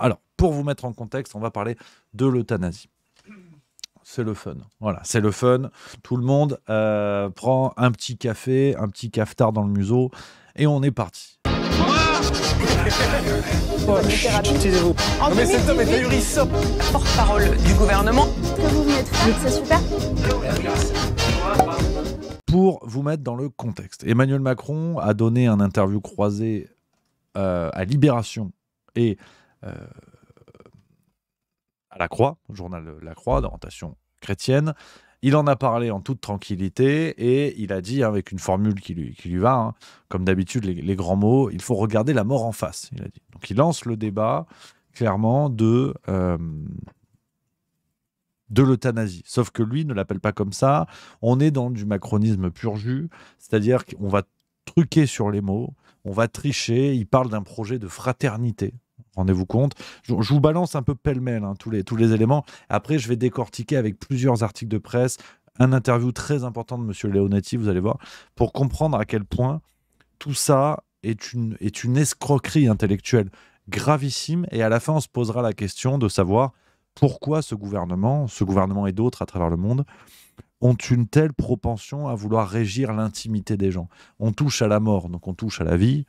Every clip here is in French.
Alors, pour vous mettre en contexte, on va parler de l'euthanasie c'est le fun. Voilà, c'est le fun. Tout le monde euh, prend un petit café, un petit cafetard dans le museau, et on est parti. parole du gouvernement. Pour vous mettre dans le contexte, Emmanuel Macron a donné un interview croisée euh, à Libération et euh, à la Croix, au journal La Croix, d'orientation chrétienne. Il en a parlé en toute tranquillité et il a dit, hein, avec une formule qui lui, qui lui va, hein, comme d'habitude, les, grands mots, il faut regarder la mort en face, il a Donc il lance le débat clairement de, euh, de l'euthanasie. Sauf que lui ne l'appelle pas comme ça. On est dans du macronisme pur jus, c'est-à-dire qu'on va truquer sur les mots, on va tricher. Il parle d'un projet de fraternité Rendez-vous compte. Je, vous balance un peu pêle-mêle hein, tous, les, tous les éléments. Après, je vais décortiquer avec plusieurs articles de presse, un interview très important de Monsieur Leonetti, vous allez voir, pour comprendre à quel point tout ça est une, est une escroquerie intellectuelle gravissime. Et à la fin, on se posera la question de savoir pourquoi ce gouvernement, ce gouvernement et d'autres à travers le monde, ont une telle propension à vouloir régir l'intimité des gens. On touche à la mort, donc on touche à la vie,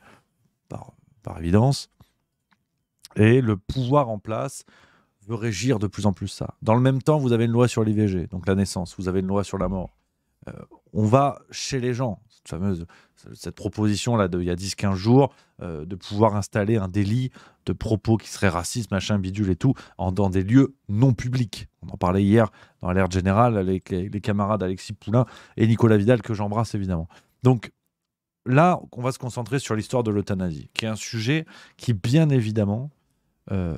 par, par évidence. Et le pouvoir en place veut régir de plus en plus ça. Dans le même temps, vous avez une loi sur l'IVG, donc la naissance, vous avez une loi sur la mort. Euh, on va chez les gens, cette fameuse cette proposition là d'il y a 10-15 jours euh, de pouvoir installer un délit de propos qui serait raciste, machin, bidule et tout, en, dans des lieux non publics. On en parlait hier dans l'air générale avec les, les camarades Alexis Poulain et Nicolas Vidal que j'embrasse évidemment. Donc là, on va se concentrer sur l'histoire de l'euthanasie, qui est un sujet qui bien évidemment euh,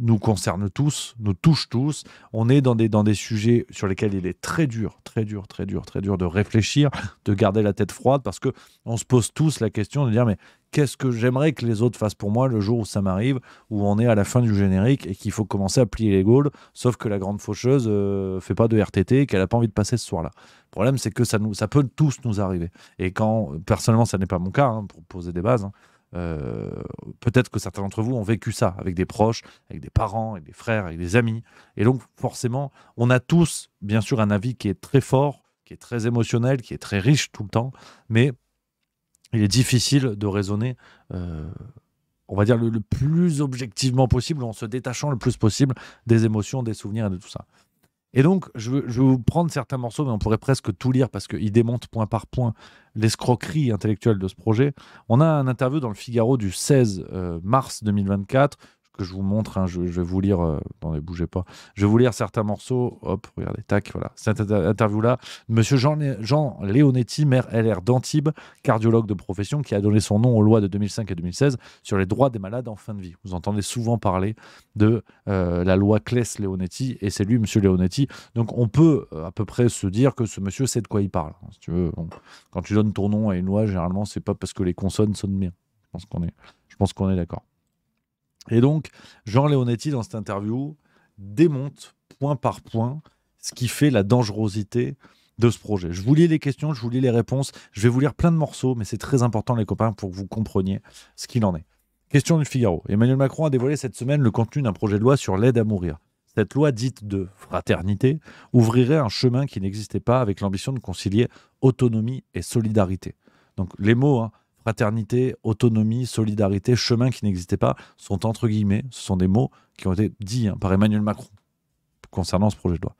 nous concerne tous, nous touche tous. On est dans des, dans des sujets sur lesquels il est très dur, très dur, très dur, très dur de réfléchir, de garder la tête froide, parce que on se pose tous la question de dire mais qu'est-ce que j'aimerais que les autres fassent pour moi le jour où ça m'arrive, où on est à la fin du générique et qu'il faut commencer à plier les gaules, sauf que la grande faucheuse euh, fait pas de RTT et qu'elle a pas envie de passer ce soir-là. Le problème, c'est que ça, nous, ça peut tous nous arriver. Et quand, personnellement, ça n'est pas mon cas, hein, pour poser des bases, hein, euh, peut-être que certains d'entre vous ont vécu ça avec des proches, avec des parents, avec des frères, avec des amis. Et donc, forcément, on a tous, bien sûr, un avis qui est très fort, qui est très émotionnel, qui est très riche tout le temps, mais il est difficile de raisonner, euh, on va dire, le, plus objectivement possible, en se détachant le plus possible des émotions, des souvenirs et de tout ça. Et donc, je, vais vous prendre certains morceaux, mais on pourrait presque tout lire parce qu'il démonte point par point l'escroquerie intellectuelle de ce projet. On a un interview dans le Figaro du 16 euh, mars 2024 que je vous montre. Hein, je, vais vous lire, euh, bougez pas. Je vais vous lire certains morceaux. Hop, regardez, tac, voilà. Cette interview-là, Monsieur Jean, Jean Leonetti, maire LR d'Antibes, cardiologue de profession, qui a donné son nom aux lois de 2005 et 2016 sur les droits des malades en fin de vie. Vous entendez souvent parler de euh, la loi Claes-Leonetti, et c'est lui, Monsieur Leonetti. Donc, on peut euh, à peu près se dire que ce monsieur sait de quoi il parle. Hein, tu quand tu donnes ton nom à une loi, généralement, c'est pas parce que les consonnes sonnent bien. Je pense qu'on est, je pense qu'on est d'accord. Et donc, Jean Leonetti, dans cette interview, démonte point par point ce qui fait la dangerosité de ce projet. Je vous lis les questions, je vous lis les réponses, je vais vous lire plein de morceaux, mais c'est très important, les copains, pour que vous compreniez ce qu'il en est. Question du Figaro. Emmanuel Macron a dévoilé cette semaine le contenu d'un projet de loi sur l'aide à mourir. Cette loi dite de fraternité ouvrirait un chemin qui n'existait pas avec l'ambition de concilier autonomie et solidarité. Donc les mots, hein, fraternité, autonomie, solidarité, chemin qui n'existait pas, sont entre guillemets, ce sont des mots qui ont été dits hein, par Emmanuel Macron concernant ce projet de loi.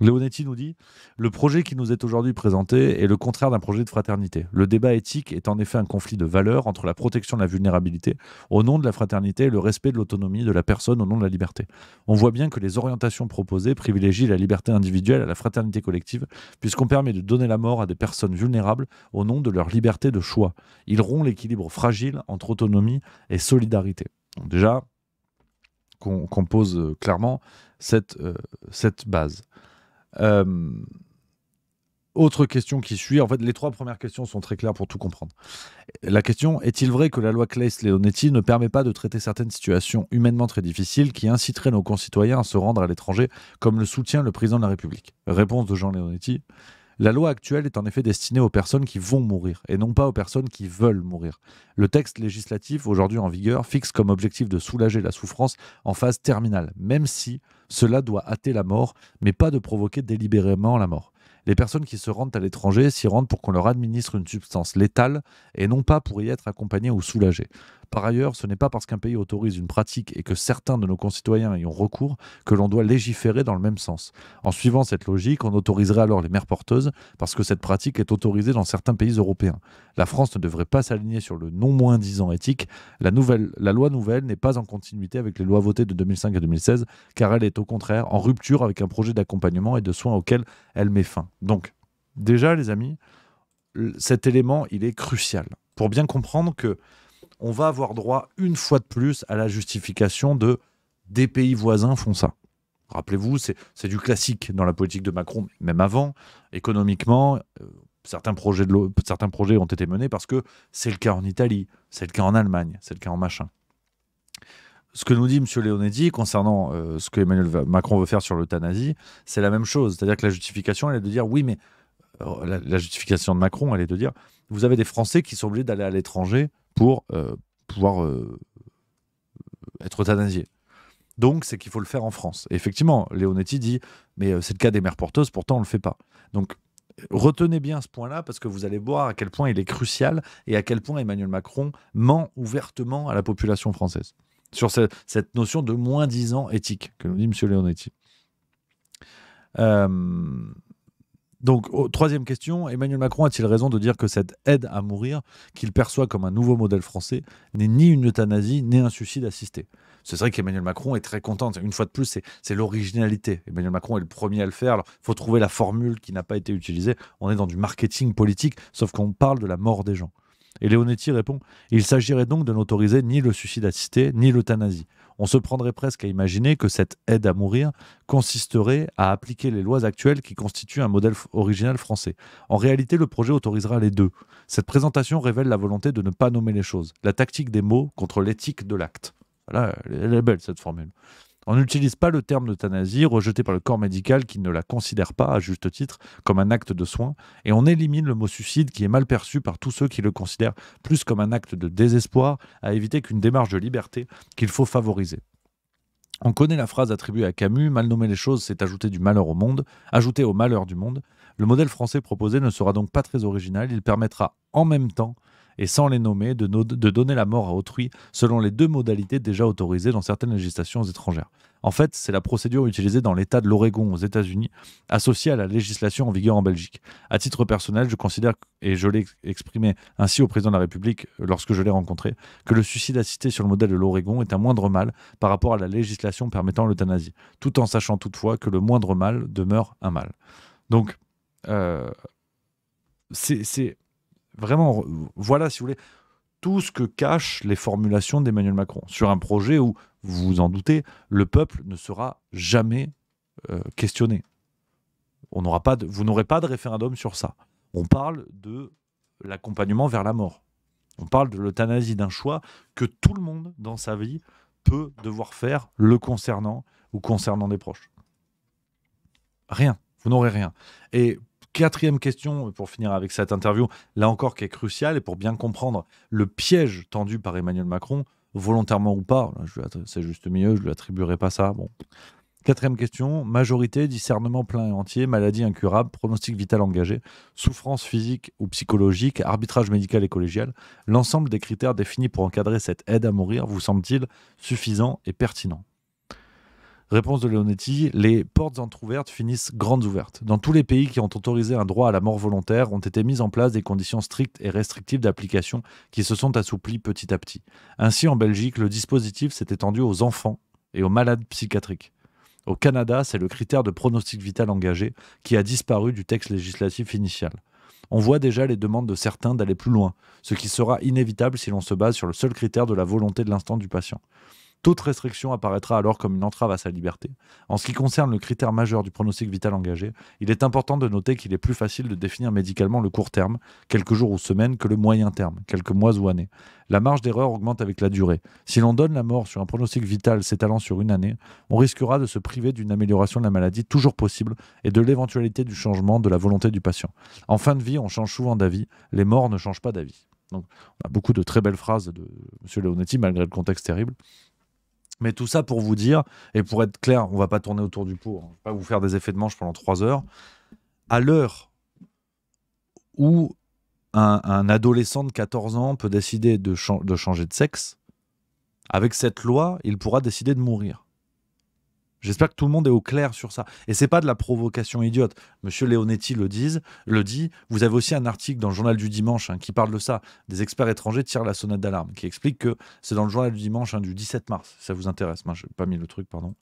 Leonetti nous dit Le projet qui nous est aujourd'hui présenté est le contraire d'un projet de fraternité. Le débat éthique est en effet un conflit de valeurs entre la protection de la vulnérabilité au nom de la fraternité et le respect de l'autonomie de la personne au nom de la liberté. On voit bien que les orientations proposées privilégient la liberté individuelle à la fraternité collective, puisqu'on permet de donner la mort à des personnes vulnérables au nom de leur liberté de choix. Ils rompt l'équilibre fragile entre autonomie et solidarité. déjà, qu'on pose euh, clairement cette euh, base. Euh, autre question qui suit, en fait, les trois premières questions sont très claires pour tout comprendre. La question est-il vrai que la loi Claes-Leonetti ne permet pas de traiter certaines situations humainement très difficiles qui inciteraient nos concitoyens à se rendre à l'étranger, comme le soutient le président de la République Réponse de Jean Leonetti la loi actuelle est en effet destinée aux personnes qui vont mourir et non pas aux personnes qui veulent mourir. Le texte législatif aujourd'hui en vigueur fixe comme objectif de soulager la souffrance en phase terminale, même si cela doit hâter la mort, mais pas de provoquer délibérément la mort. Les personnes qui se rendent à l'étranger s'y rendent pour qu'on leur administre une substance létale et non pas pour y être accompagnées ou soulagées. Par ailleurs, ce n'est pas parce qu'un pays autorise une pratique et que certains de nos concitoyens y ont recours que l'on doit légiférer dans le même sens. En suivant cette logique, on autoriserait alors les mères porteuses parce que cette pratique est autorisée dans certains pays européens. La France ne devrait pas s'aligner sur le non moins disant éthique. La, nouvelle, la loi nouvelle n'est pas en continuité avec les lois votées de 2005 et 2016 car elle est au contraire en rupture avec un projet d'accompagnement et de soins auquel elle met fin. Donc, déjà les amis, cet élément, il est crucial pour bien comprendre que on va avoir droit une fois de plus à la justification de des pays voisins font ça. Rappelez-vous, c'est du classique dans la politique de Macron, même avant. Économiquement, euh, certains, projets de certains projets ont été menés parce que c'est le cas en Italie, c'est le cas en Allemagne, c'est le cas en machin. Ce que nous dit M. Leonetti concernant euh, ce que Emmanuel Macron veut faire sur l'euthanasie, c'est la même chose. C'est-à-dire que la justification, elle est de dire oui, mais euh, la, la, justification de Macron, elle est de dire vous avez des Français qui sont obligés d'aller à l'étranger pour euh, pouvoir euh, être euthanasié. Donc, c'est qu'il faut le faire en France. Et effectivement, Leonetti dit, mais euh, c'est le cas des mères porteuses, pourtant on ne le fait pas. Donc, retenez bien ce point-là, parce que vous allez voir à quel point il est crucial et à quel point Emmanuel Macron ment ouvertement à la population française sur cette notion de moins-disant éthique que nous dit M. Leonetti. Euh, donc, troisième question, Emmanuel Macron a-t-il raison de dire que cette aide à mourir, qu'il perçoit comme un nouveau modèle français, n'est ni une euthanasie, ni un suicide assisté C'est vrai qu'Emmanuel Macron est très content. Une fois de plus, c'est l'originalité. Emmanuel Macron est le premier à le faire. Il faut trouver la formule qui n'a pas été utilisée. On est dans du marketing politique, sauf qu'on parle de la mort des gens. Et Leonetti répond Il s'agirait donc de n'autoriser ni le suicide assisté, ni l'euthanasie on se prendrait presque à imaginer que cette aide à mourir consisterait à appliquer les lois actuelles qui constituent un modèle original français. En réalité, le projet autorisera les deux. Cette présentation révèle la volonté de ne pas nommer les choses, la tactique des mots contre l'éthique de l'acte. Voilà, elle est belle cette formule. On n'utilise pas le terme d'euthanasie rejeté par le corps médical qui ne la considère pas, à juste titre, comme un acte de soin, et on élimine le mot suicide qui est mal perçu par tous ceux qui le considèrent plus comme un acte de désespoir, à éviter qu'une démarche de liberté qu'il faut favoriser. On connaît la phrase attribuée à Camus, mal nommer les choses, c'est ajouter du malheur au monde, ajouter au malheur du monde. Le modèle français proposé ne sera donc pas très original, il permettra en même temps et sans les nommer, de, donner la mort à autrui selon les deux modalités déjà autorisées dans certaines législations étrangères. En fait, c'est la procédure utilisée dans l'État de l'Oregon aux États-Unis, associée à la législation en vigueur en Belgique. À titre personnel, je considère, et je l'ai exprimé ainsi au président de la République euh, lorsque je l'ai rencontré, que le suicide assisté sur le modèle de l'Oregon est un moindre mal par rapport à la législation permettant l'euthanasie, tout en sachant toutefois que le moindre mal demeure un mal. Donc, euh, c'est vraiment, voilà, si vous voulez, tout ce que cachent les formulations d'Emmanuel Macron sur un projet où, vous vous en doutez, le peuple ne sera jamais euh, questionné. On n'aura pas vous n'aurez pas de référendum sur ça. On parle de l'accompagnement vers la mort. On parle de l'euthanasie d'un choix que tout le monde dans sa vie peut devoir faire le concernant ou concernant des proches. Rien. Vous n'aurez rien. Et Quatrième question pour finir avec cette interview, là encore qui est cruciale et pour bien comprendre le piège tendu par Emmanuel Macron, volontairement ou pas, c'est juste mieux, je ne lui attribuerai pas ça. Bon. Quatrième question, majorité, discernement plein et entier, maladie incurable, pronostic vital engagé, souffrance physique ou psychologique, arbitrage médical et collégial, l'ensemble des critères définis pour encadrer cette aide à mourir vous semble-t-il suffisant et pertinent Réponse de Leonetti, les portes entrouvertes finissent grandes ouvertes. Dans tous les pays qui ont autorisé un droit à la mort volontaire, ont été mises en place des conditions strictes et restrictives d'application qui se sont assouplies petit à petit. Ainsi, en Belgique, le dispositif s'est étendu aux enfants et aux malades psychiatriques. Au Canada, c'est le critère de pronostic vital engagé qui a disparu du texte législatif initial. On voit déjà les demandes de certains d'aller plus loin, ce qui sera inévitable si l'on se base sur le seul critère de la volonté de l'instant du patient. Toute restriction apparaîtra alors comme une entrave à sa liberté. En ce qui concerne le critère majeur du pronostic vital engagé, il est important de noter qu'il est plus facile de définir médicalement le court terme, quelques jours ou semaines, que le moyen terme, quelques mois ou années. La marge d'erreur augmente avec la durée. Si l'on donne la mort sur un pronostic vital s'étalant sur une année, on risquera de se priver d'une amélioration de la maladie toujours possible et de l'éventualité du changement de la volonté du patient. En fin de vie, on change souvent d'avis, les morts ne changent pas d'avis. Donc, on a beaucoup de très belles phrases de M. Leonetti, malgré le contexte terrible. Mais tout ça pour vous dire, et pour être clair, on va pas tourner autour du pot, va hein. pas vous faire des effets de manche pendant trois heures. À l'heure où un, adolescent de 14 ans peut décider de changer de sexe, avec cette loi, il pourra décider de mourir. J'espère que tout le monde est au clair sur ça. Et c'est pas de la provocation idiote. Monsieur Leonetti le, dise, le dit. Vous avez aussi un article dans le journal du dimanche hein, qui parle de ça. Des experts étrangers tirent la sonnette d'alarme, qui explique que c'est dans le journal du dimanche hein, du 17 mars. Si ça vous intéresse, moi, j'ai pas mis le truc, pardon.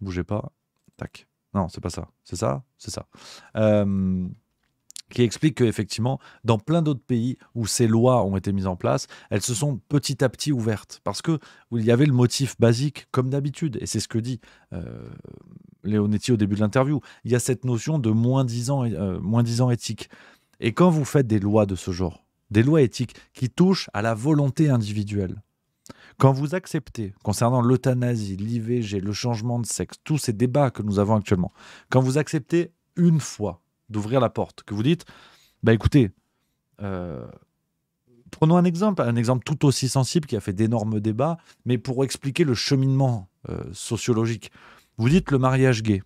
Bougez pas. Tac. Non, c'est pas ça. C'est ça C'est ça. Euh qui explique qu'effectivement, dans plein d'autres pays où ces lois ont été mises en place, elles se sont petit à petit ouvertes. Parce que il y avait le motif basique, comme d'habitude, et c'est ce que dit euh, Léonetti au début de l'interview, il y a cette notion de moins disant ans, euh, moins ans éthique. Et quand vous faites des lois de ce genre, des lois éthiques qui touchent à la volonté individuelle, quand vous acceptez, concernant l'euthanasie, l'IVG, le changement de sexe, tous ces débats que nous avons actuellement, quand vous acceptez une fois d'ouvrir la porte, que vous dites, bah écoutez, euh, prenons un exemple, un exemple tout aussi sensible qui a fait d'énormes débats, mais pour expliquer le cheminement euh, sociologique. Vous dites le mariage gay.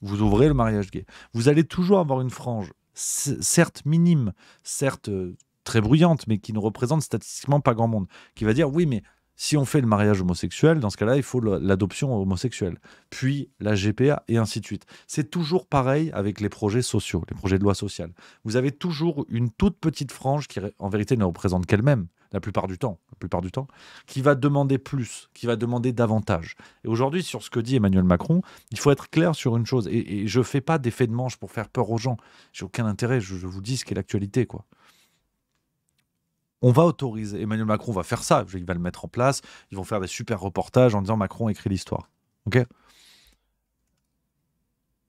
Vous ouvrez le mariage gay. Vous allez toujours avoir une frange, certes minime, certes euh, très bruyante, mais qui ne représente statistiquement pas grand monde, qui va dire oui, mais si on fait le mariage homosexuel, dans ce cas-là, il faut l'adoption homosexuelle, puis la GPA, et ainsi de suite. C'est toujours pareil avec les projets sociaux, les projets de loi sociale. Vous avez toujours une toute petite frange qui, en vérité, ne représente qu'elle-même, la plupart du temps, la plupart du temps, qui va demander plus, qui va demander davantage. Et aujourd'hui, sur ce que dit Emmanuel Macron, il faut être clair sur une chose. Et, je ne fais pas d'effet de manche pour faire peur aux gens. J'ai aucun intérêt, je, je vous dis ce qu'est l'actualité, quoi on va autoriser, Emmanuel Macron va faire ça, il va le mettre en place, ils vont faire des super reportages en disant Macron écrit l'histoire. OK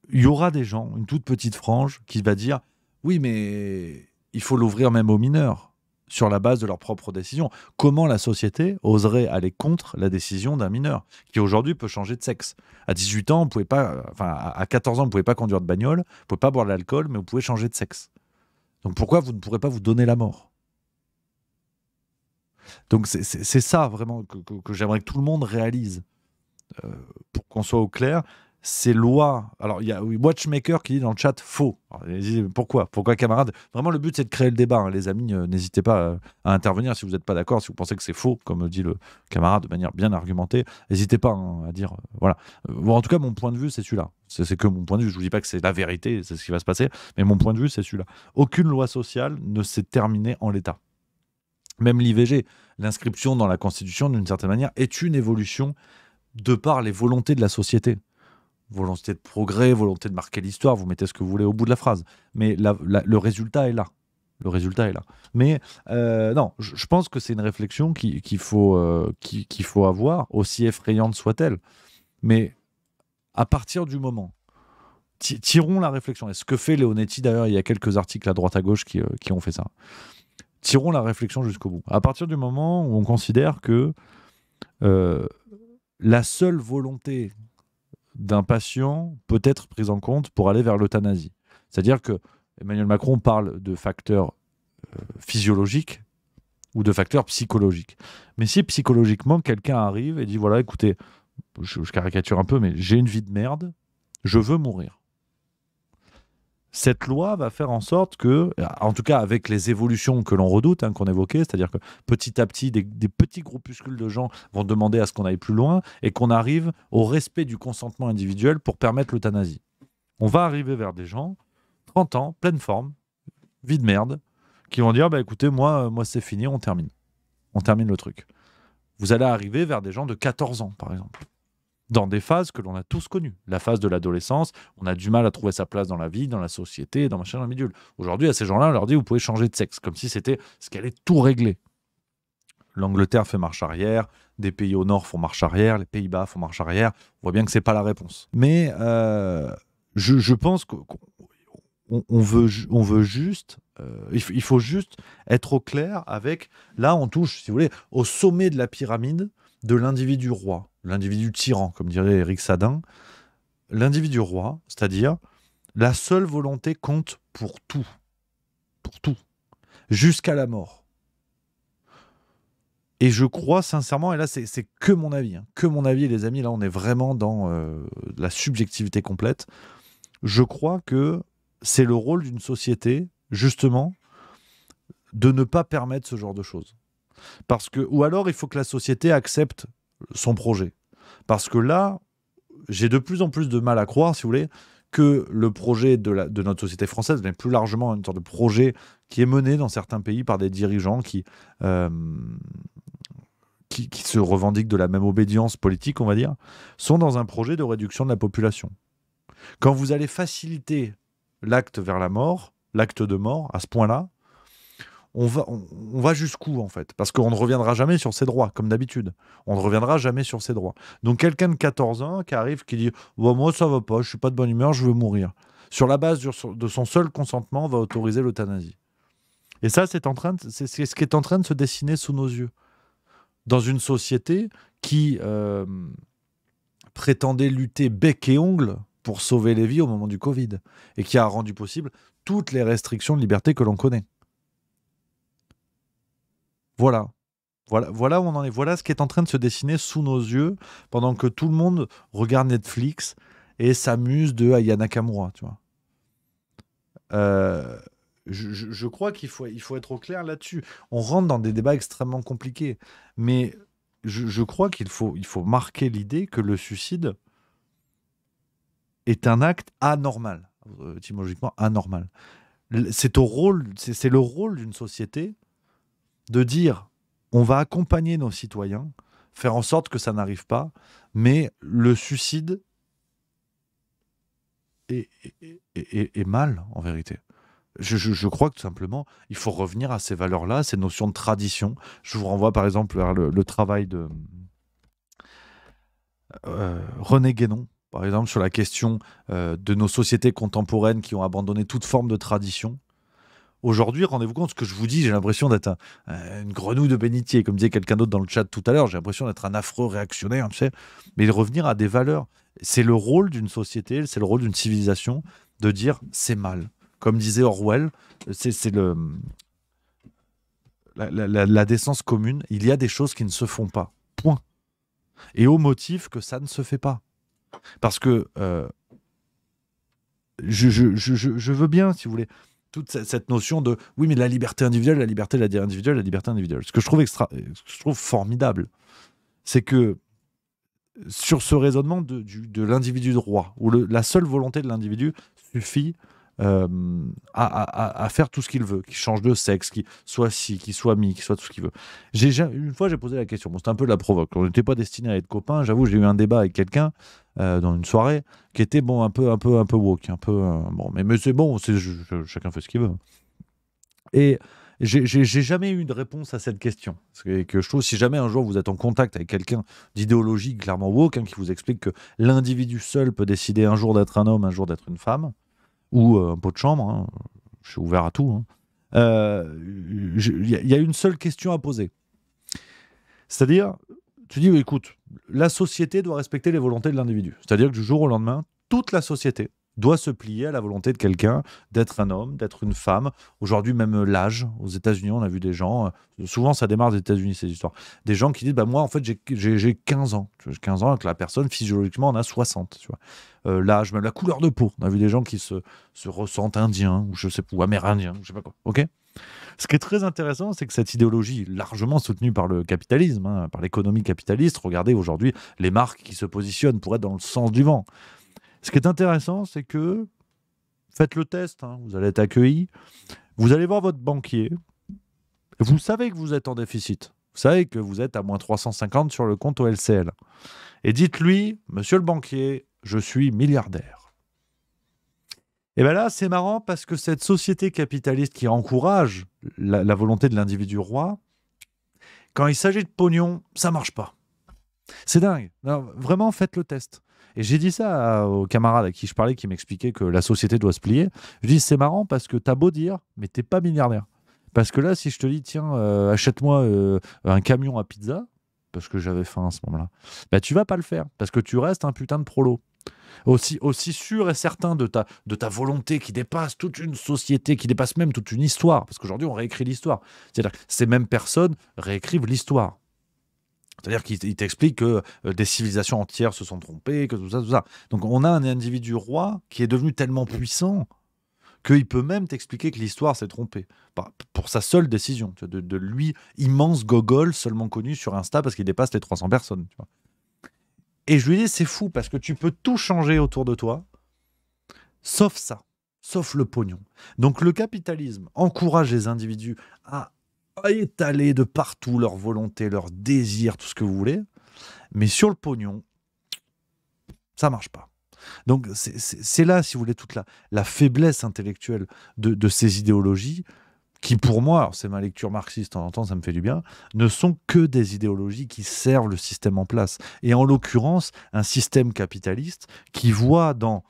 Il y aura des gens, une toute petite frange, qui va dire oui, mais il faut l'ouvrir même aux mineurs sur la base de leur propre décision. Comment la société oserait aller contre la décision d'un mineur qui aujourd'hui peut changer de sexe À 18 ans, vous pouvez pas, enfin à 14 ans, vous pouvez pas conduire de bagnole, vous pouvez pas boire de l'alcool, mais vous pouvez changer de sexe. Donc pourquoi vous ne pourrez pas vous donner la mort donc c'est ça vraiment que, j'aimerais que tout le monde réalise. Euh, pour qu'on soit au clair, ces lois. Alors, il y a Watchmaker qui dit dans le chat faux. pourquoi Pourquoi, camarade Vraiment, le but, c'est de créer le débat. Hein, les amis, euh, n'hésitez pas euh, à, intervenir si vous n'êtes pas d'accord, si vous pensez que c'est faux, comme dit le camarade de manière bien argumentée. N'hésitez pas hein, à dire. voilà. en tout cas, mon point de vue, c'est celui-là. C'est que mon point de vue. Je ne vous dis pas que c'est la vérité, c'est ce qui va se passer, mais mon point de vue, c'est celui-là. Aucune loi sociale ne s'est terminée en l'état. Même l'IVG, l'inscription dans la Constitution, d'une certaine manière, est une évolution de par les volontés de la société. Volonté de progrès, volonté de marquer l'histoire, vous mettez ce que vous voulez au bout de la phrase. Mais le résultat est là. Le résultat est là. Mais euh, non, je, pense que c'est une réflexion qu'il faut, euh, faut avoir, aussi effrayante soit-elle. Mais à partir du moment, tirons la réflexion. Et ce que fait Leonetti, d'ailleurs, il y a quelques articles à droite à gauche qui, euh, qui ont fait ça tirons la réflexion jusqu'au bout. À partir du moment où on considère que euh, la seule volonté d'un patient peut être prise en compte pour aller vers l'euthanasie, c'est-à-dire que Emmanuel Macron parle de facteurs euh, physiologiques ou de facteurs psychologiques. Mais si psychologiquement quelqu'un arrive et dit voilà, écoutez, je caricature un peu, mais j'ai une vie de merde, je veux mourir cette loi va faire en sorte que, en tout cas avec les évolutions que l'on redoute, hein, qu'on évoquait, c'est-à-dire que petit à petit, des, des, petits groupuscules de gens vont demander à ce qu'on aille plus loin et qu'on arrive au respect du consentement individuel pour permettre l'euthanasie. On va arriver vers des gens, 30 ans, pleine forme, vie de merde, qui vont dire, bah, écoutez, moi, euh, moi c'est fini, on termine. On termine le truc. Vous allez arriver vers des gens de 14 ans, par exemple dans des phases que l'on a tous connues. La phase de l'adolescence, on a du mal à trouver sa place dans la vie, dans la société, dans machin, dans le médule. Aujourd'hui, à ces gens-là, on leur dit vous pouvez changer de sexe, comme si c'était ce qu'elle est tout réglé. L'Angleterre fait marche arrière, des pays au nord font marche arrière, les Pays-Bas font marche arrière. On voit bien que c'est pas la réponse. Mais euh, je, pense qu'on on veut, on veut juste, euh, il faut juste être au clair avec. Là, on touche, si vous voulez, au sommet de la pyramide de l'individu roi, l'individu tyran, comme dirait Eric Sadin. L'individu roi, c'est-à-dire la seule volonté compte pour tout, pour tout, jusqu'à la mort. Et je crois sincèrement, et là c'est que mon avis, hein, que mon avis les amis, là on est vraiment dans euh, la subjectivité complète, je crois que c'est le rôle d'une société, justement, de ne pas permettre ce genre de choses. Parce que, ou alors, il faut que la société accepte son projet. Parce que là, j'ai de plus en plus de mal à croire, si vous voulez, que le projet de, notre société française, mais plus largement une sorte de projet qui est mené dans certains pays par des dirigeants qui, euh, qui, qui, se revendiquent de la même obédience politique, on va dire, sont dans un projet de réduction de la population. Quand vous allez faciliter l'acte vers la mort, l'acte de mort, à ce point-là, on va, on, va jusqu'où en fait Parce qu'on ne reviendra jamais sur ses droits, comme d'habitude. On ne reviendra jamais sur ses droits. Donc quelqu'un de 14 ans qui arrive, qui dit Moi, ça va pas, je suis pas de bonne humeur, je veux mourir. Sur la base de son seul consentement, va autoriser l'euthanasie. Et ça, c'est ce qui est en train de se dessiner sous nos yeux. Dans une société qui euh, prétendait lutter bec et ongle pour sauver les vies au moment du Covid et qui a rendu possible toutes les restrictions de liberté que l'on connaît. Voilà. Voilà, voilà où on en est. Voilà ce qui est en train de se dessiner sous nos yeux pendant que tout le monde regarde Netflix et s'amuse de Ayana Kamura. tu vois. Euh, je, crois qu'il faut, il faut être au clair là-dessus. On rentre dans des débats extrêmement compliqués, mais je, crois qu'il faut, il faut marquer l'idée que le suicide est un acte anormal, euh, étymologiquement anormal. C'est au rôle, c'est le rôle d'une société de dire on va accompagner nos citoyens, faire en sorte que ça n'arrive pas, mais le suicide est, mal en vérité. Je, crois que tout simplement, il faut revenir à ces valeurs-là, ces notions de tradition. Je vous renvoie par exemple vers le, travail de euh, René Guénon, par exemple, sur la question euh, de nos sociétés contemporaines qui ont abandonné toute forme de tradition. Aujourd'hui, rendez-vous compte, ce que je vous dis, j'ai l'impression d'être euh, une grenouille de bénitier, comme disait quelqu'un d'autre dans le chat tout à l'heure, j'ai l'impression d'être un affreux réactionnaire, tu sais, mais il revenir à des valeurs. C'est le rôle d'une société, c'est le rôle d'une civilisation de dire c'est mal. Comme disait Orwell, c'est le, la, décence commune, il y a des choses qui ne se font pas. Point. Et au motif que ça ne se fait pas. Parce que euh, je, je, je, veux bien, si vous voulez, toute cette notion de oui, mais la liberté individuelle, la liberté, la individuelle, la liberté individuelle. Ce que je trouve, extra, je trouve formidable, c'est que sur ce raisonnement de, l'individu droit, où la seule volonté de l'individu suffit euh, à, faire tout ce qu'il veut, qui change de sexe, qui soit si, qui soit mi, qui soit tout ce qu'il veut. J'ai, une fois, j'ai posé la question. Bon, c'était un peu de la provoque. On n'était pas destiné à être copains. J'avoue, j'ai eu un débat avec quelqu'un euh, dans une soirée qui était bon, un peu, un peu, un peu woke, un peu euh, bon. Mais, c'est bon, chacun fait ce qu'il veut. Et j'ai jamais eu de réponse à cette question. que je si jamais un jour vous êtes en contact avec quelqu'un d'idéologie clairement woke, hein, qui vous explique que l'individu seul peut décider un jour d'être un homme, un jour d'être une femme, ou euh, un pot de chambre, hein. je suis ouvert à tout. Hein. Euh, il y a une seule question à poser. C'est-à-dire, tu dis, écoute, la société doit respecter les volontés de l'individu. C'est-à-dire que du jour au lendemain, toute la société, doit se plier à la volonté de quelqu'un d'être un homme, d'être une femme. Aujourd'hui, même l'âge, aux États-Unis, on a vu des gens, euh, souvent ça démarre des États-Unis ces histoires, des gens qui disent bah, Moi, en fait, j'ai 15 ans. J'ai 15 ans, que la personne, physiologiquement, en a 60. Euh, l'âge, même la couleur de peau. On a vu des gens qui se, se ressentent indiens, ou je sais pas, ou amérindiens, je sais pas quoi. OK ce qui est très intéressant, c'est que cette idéologie, largement soutenue par le capitalisme, hein, par l'économie capitaliste, regardez aujourd'hui les marques qui se positionnent pour être dans le sens du vent. Ce qui est intéressant, c'est que faites le test, hein, vous allez être accueilli, vous allez voir votre banquier, vous savez que vous êtes en déficit, vous savez que vous êtes à moins 350 sur le compte LCL. et dites-lui, monsieur le banquier, je suis milliardaire. Et eh bien là, c'est marrant parce que cette société capitaliste qui encourage la, volonté de l'individu roi, quand il s'agit de pognon, ça marche pas. C'est dingue. vraiment, faites le test. Et j'ai dit ça au aux camarades à qui je parlais, qui m'expliquait que la société doit se plier. Je dis, c'est marrant parce que t'as beau dire, mais t'es pas milliardaire. Parce que là, si je te dis, tiens, euh, achète-moi euh, un camion à pizza, parce que j'avais faim à ce moment-là, ben tu vas pas le faire, parce que tu restes un putain de prolo. Aussi, aussi sûr et certain de ta, de ta volonté qui dépasse toute une société, qui dépasse même toute une histoire, parce qu'aujourd'hui on réécrit l'histoire. C'est-à-dire ces mêmes personnes réécrivent l'histoire. C'est-à-dire qu'il t'explique que euh, des civilisations entières se sont trompées, que tout ça, tout ça. Donc on a un individu roi qui est devenu tellement puissant qu'il peut même t'expliquer que l'histoire s'est trompée pour sa seule décision, de, lui, immense gogol seulement connu sur Insta parce qu'il dépasse les 300 personnes. Et je lui dis, c'est fou parce que tu peux tout changer autour de toi, sauf ça, sauf le pognon. Donc le capitalisme encourage les individus à étaler de partout leur volonté, leur désir, tout ce que vous voulez. Mais sur le pognon, ça marche pas. Donc c'est là, si vous voulez, toute la, la faiblesse intellectuelle de, ces idéologies qui, pour moi, c'est ma lecture marxiste en temps, ça me fait du bien, ne sont que des idéologies qui servent le système en place. Et en l'occurrence, un système capitaliste qui voit dans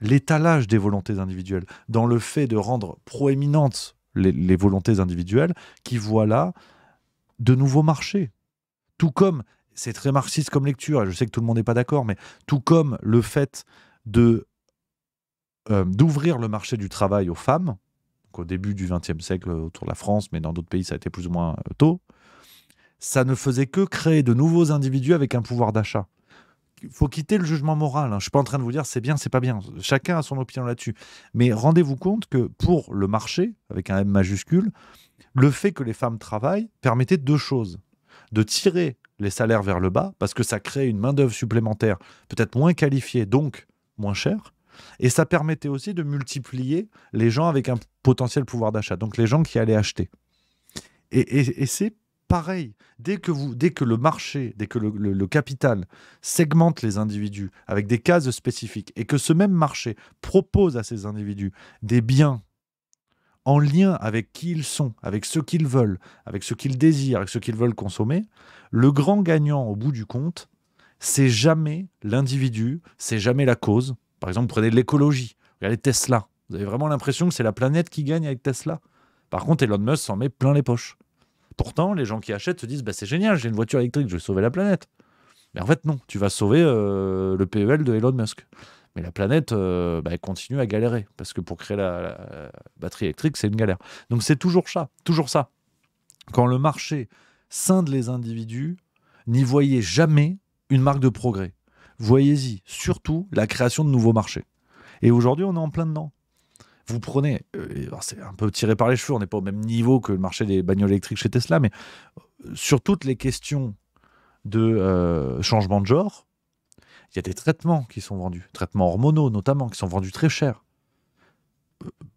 l'étalage des volontés individuelles, dans le fait de rendre proéminente les, volontés individuelles, qui voient là de nouveaux marchés. Tout comme, c'est très marxiste comme lecture, et je sais que tout le monde n'est pas d'accord, mais tout comme le fait de euh, d'ouvrir le marché du travail aux femmes, au début du XXe siècle autour de la France, mais dans d'autres pays ça a été plus ou moins euh, tôt, ça ne faisait que créer de nouveaux individus avec un pouvoir d'achat faut quitter le jugement moral. je hein. Je suis pas en train de vous dire c'est bien, c'est pas bien. Chacun a son opinion là-dessus. Mais rendez-vous compte que pour le marché, avec un M majuscule, le fait que les femmes travaillent permettait deux choses de tirer les salaires vers le bas parce que ça crée une main-d'œuvre supplémentaire, peut-être moins qualifiée, donc moins chère. Et ça permettait aussi de multiplier les gens avec un potentiel pouvoir d'achat, donc les gens qui allaient acheter. Et, et, et c'est pareil. Dès que, vous, dès que le marché, dès que le, capital segmente les individus avec des cases spécifiques et que ce même marché propose à ces individus des biens en lien avec qui ils sont, avec ce qu'ils veulent, avec ce qu'ils désirent, avec ce qu'ils veulent consommer, le grand gagnant au bout du compte, c'est jamais l'individu, c'est jamais la cause. Par exemple, prenez l'écologie, regardez Tesla. Vous avez vraiment l'impression que c'est la planète qui gagne avec Tesla. Par contre, Elon Musk s'en met plein les poches pourtant, les gens qui achètent se disent bah, c'est génial, j'ai une voiture électrique, je vais sauver la planète. Mais en fait, non, tu vas sauver euh, le PEL de Elon Musk. Mais la planète euh, bah, continue à galérer parce que pour créer la, batterie électrique, c'est une galère. Donc c'est toujours ça, toujours ça. Quand le marché scinde les individus, n'y voyez jamais une marque de progrès. Voyez-y surtout la création de nouveaux marchés. Et aujourd'hui, on est en plein dedans vous prenez, euh, ben, c'est un peu tiré par les cheveux, on n'est pas au même niveau que le marché des bagnoles électriques chez Tesla, mais euh, sur toutes les questions de euh, changement de genre, il y a des traitements qui sont vendus, traitements hormonaux notamment, qui sont vendus très cher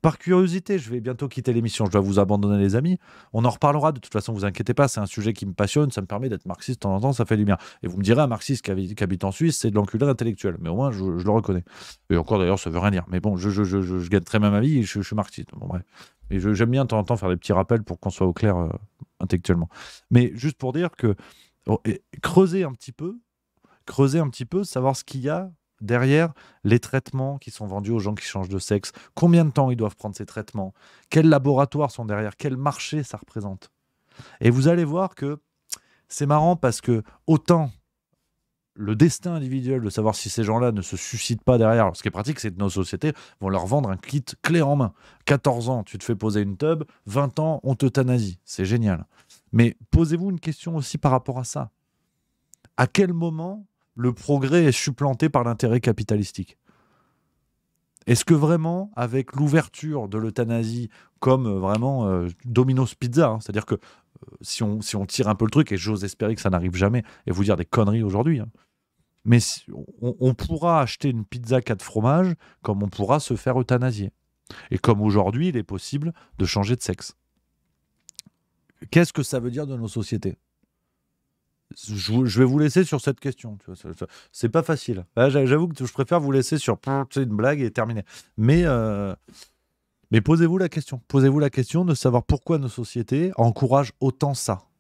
par curiosité, je vais bientôt quitter l'émission, je dois vous abandonner les amis, on en reparlera, de toute façon, vous inquiétez pas, c'est un sujet qui me passionne, ça me permet d'être marxiste de temps en temps, ça fait du bien. Et vous me direz, un marxiste qui habite, en Suisse, c'est de l'enculé intellectuelle. mais au moins, je, le reconnais. Et encore d'ailleurs, ça veut rien dire, mais bon, je, je, gagne très bien ma vie, je, suis marxiste, Mais j'aime bien de temps en temps faire des petits rappels pour qu'on soit au clair euh, intellectuellement. Mais juste pour dire que oh, creuser un petit peu, creuser un petit peu, savoir ce qu'il y a derrière les traitements qui sont vendus aux gens qui changent de sexe, combien de temps ils doivent prendre ces traitements, quels laboratoires sont derrière, quel marché ça représente. Et vous allez voir que c'est marrant parce que autant le destin individuel de savoir si ces gens-là ne se suscitent pas derrière. ce qui est pratique, c'est que nos sociétés vont leur vendre un kit clé en main. 14 ans, tu te fais poser une tub, 20 ans, on t'euthanasie. C'est génial. Mais posez-vous une question aussi par rapport à ça. À quel moment le progrès est supplanté par l'intérêt capitalistique. Est-ce que vraiment, avec l'ouverture de l'euthanasie comme euh, vraiment euh, Domino's Pizza, hein, c'est-à-dire que euh, si, on, si on tire un peu le truc, et j'ose espérer que ça n'arrive jamais, et vous dire des conneries aujourd'hui, hein, mais on, on, pourra acheter une pizza 4 fromages comme on pourra se faire euthanasier. Et comme aujourd'hui, il est possible de changer de sexe. Qu'est-ce que ça veut dire de nos sociétés je, vais vous laisser sur cette question. c'est pas facile. Bah, j'avoue que je préfère vous laisser sur une blague et terminer. Mais, euh, mais posez-vous la question. Posez-vous la question de savoir pourquoi nos sociétés encouragent autant ça.